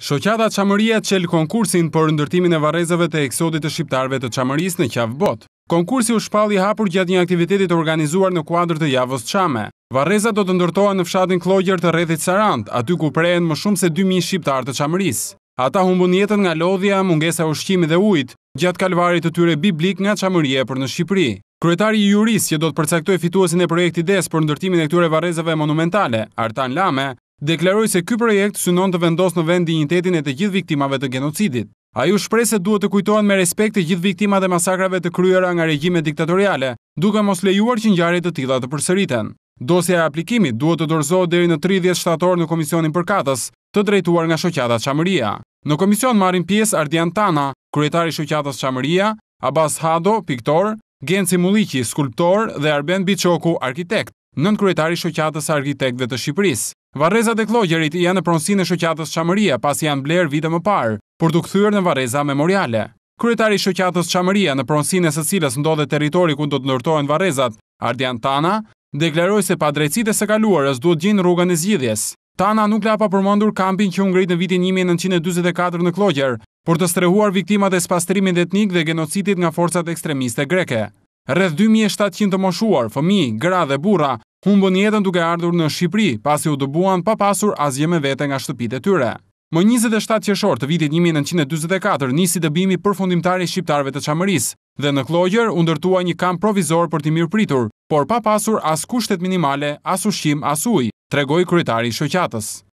Shoqata Qamëria qel konkursin për ndërtimin e varezave të eksodit të shqiptarve të qamëris në qavë bot. Konkursi u shpalli hapur gjatë një aktivitetit organizuar në kuadrë të javës qame. Vareza do të ndërtoa në fshatin klogjer të rethit Sarant, aty ku prejen më shumë se 2.000 shqiptar të qamëris. Ata humbën jetën nga lodhja, mungesa ushqimi dhe ujtë gjatë kalvarit të tyre biblik nga qamërie për në Shqipëri. Kryetari i juris që do të përcaktoj fituasin e projekti des për ndërtimin e këture varezave monumentale, Artan Lame, Deklaroj se ky projekt synon të vendos në vend dignitetin e të gjithë viktimave të genocidit. A ju shprej se duhet të kujtohen me respekt të gjithë viktimat e masakrave të kryera nga regjime diktatoriale, duke mos lejuar që njarit të tila të përsëriten. Dosja e aplikimit duhet të dorëzohet deri në 30 shtator në Komisionin Përkatës, të drejtuar nga Shoqata Qamëria. Në Komision marim pjesë Ardian Tana, kryetari Shoqatas Qamëria, Abbas Hado, piktor, Genci Muliki, skulptor dhe Arben Bichoku, arkitekt nën kryetari i shoqatës së arkitektëve të Shqipërisë. Varrezat e Klogjerit janë në pronësinë e shoqatës Çamëria pasi janë bler vite më parë, por duke kthyer në Varreza Memoriale. Kryetari i shoqatës Çamëria në pronësinë e së cilës ndodhet territori ku do të ndërtohen Varrezat, Ardian Tana, deklaroi se pa drejtësitë së kaluarës duhet gjin rrugën e zgjidhjes. Tana nuk la pa përmendur kampin që u ngrit në vitin 1944 në Klogjer, për të strehuar viktimat e spastrimit etnik dhe genocidit nga forcat ekstremiste greke. Rreth 2700 të moshuar, fëmijë, gra dhe burra, humbën jetën duke ardhur në Shqipëri, pasi u dëbuan pa pasur asgjë me vete nga shtëpitë e tyre. Më 27 qershor të vitit 1944 nisi dëbimi përfundimtar i shqiptarëve të Çamëris dhe në Klogjer u ndërtua një kamp provizor për të mirëpritur, por pa pasur as kushtet minimale, as ushqim, as ujë, tregoi kryetari i shoqatës.